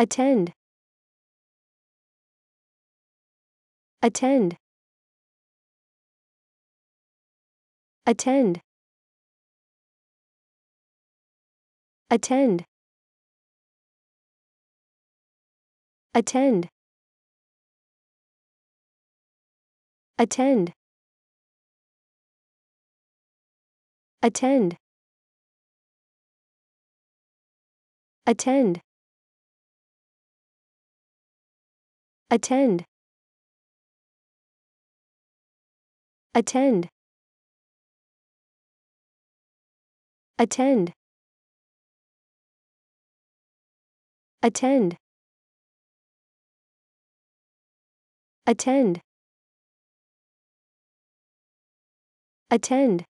Attend. Attend. Attend. Attend. Attend. Attend. Attend. Attend. Attend. Attend. Attend. Attend. Attend. Attend.